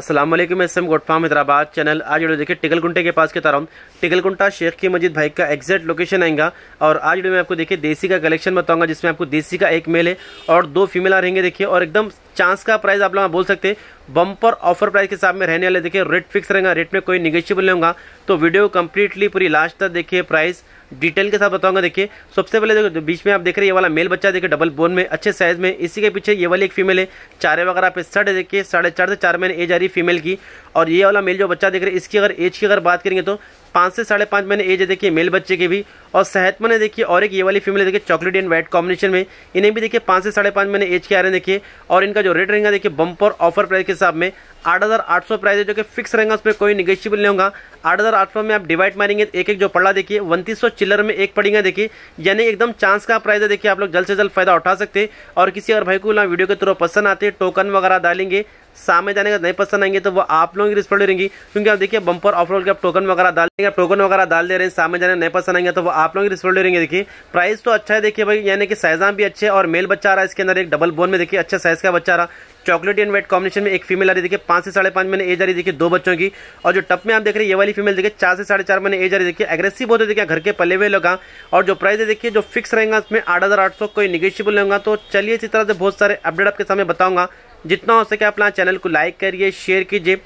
Aslam S M गोटफाम Hyderabad channel आज video देखिए टिकलकुंटे के पास के तरह हूँ टिकलकुंटा शेख की मजिद भाई का एग्जैक्ट लोकेशन आएगा और आज वीडियो में आपको देखिए देसी का कलेक्शन बताऊंगा जिसमें आपको देसी का एक मेल है और दो फीमेल आ रहेंगे देखिए और एकदम चांस का प्राइस आप लोग बोल सकते हैं बम्पर ऑफर प्राइस के हिसाब में रहने वाले देखिए रेट फिक्स रहेगा रेट में कोई निगेशियबल नहीं होगा तो वीडियो कंप्लीटली पूरी लास्ट तक देखिए प्राइस डिटेल के साथ बताऊंगा देखिए सबसे पहले देखो बीच में आप देख रहे हैं ये वाला मेल बच्चा देखिए डबल बोन में अच्छे साइज में इसी के पीछे ये वाली एक फीमेल है चारे वगैरह आप साढ़े देखिए साढ़े चार से चार महीने एज आ रही फीमेल की और ये वाला मेल जो बच्चा देख रहे हैं इसकी अगर एज की अगर बात करेंगे तो पाँच से साढ़े पाँच महीने एज है देखिए मेल बच्चे की भी और सेहत मैंने देखिए और एक ये वाली फीमेल देखिए चॉकलेट एंड व्हाइट कॉम्बिनेशन में इन्हें भी देखिए पाँच से साढ़े पाँच महीने एज के आ रहे हैं देखिए और इनका जो रेट रहेगा देखिए बम्पर ऑफर प्राइस के हिसाब में आठ हज़ार आठ सौ प्राइस है जो कि फिक्स रहेगा उसमें कोई निगेशिबल नहीं होगा आठ हज़ार आठ सौ में आप डिवाइड मारेंगे एक एक जो पड़ा देखिए उनतीस सौ चिल्लर में एक पड़ेगा देखिए यानी एकदम चांस का प्राइस है देखिए आप लोग जल्द से जल्द फायदा उठा सकते हैं और किसी अगर भाई को ना वीडियो के थ्रू पसंद आते टोकन वगैरह डालेंगे सामने जाने का नहीं पसंद आएंगे तो वो आप लोगों की रिस्पॉन्ड रहेंगी क्योंकि आप देखिए बंपर ऑफ रोड के आप टोकन वगैरह डाल देंगे टोकन वगैरह डाल दे रहे हैं सामने जाने नहीं पसंद आएंगे तो वो आप लोगों की रिस्पॉन्ड रहेंगे देखिए प्राइस तो अच्छा है देखिए भाई यानी कि साइजा भी अच्छे और मेल बच्चा रहा है इसके अंदर एक डबल बोन में देखिए अच्छा साइज का बच्चा रहा चॉकलेट एंड वेट कॉम्बिनेशन में एक फीमेल आ रही देखिए पाँच से साढ़े पांच महीने एज आ रही देखिए दो बच्चों की और जो टप में आप देख रहे हैं ये वाली फीमेल देखिए चार से साढ़े चार महीने एज आ रही देखिए एग्रेसिव होते देखिए घर के पले हुए लोग हाँ। और जो प्राइस है देखिए जो फिक्स रहेगा उसमें आठ हज़ार आठ सौ कोई निगेशियबल रहेगा तो चलिए इसी तरह से बहुत सारे अपडेट आपके सामने बताऊंगा जितना हो सके अपना चैनल को लाइक करिए शेयर कीजिए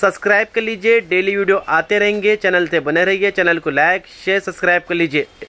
सब्सक्राइब कर लीजिए डेली वीडियो आते रहेंगे चैनल से बने रहिए चैनल को लाइक शेयर सब्सक्राइब कर लीजिए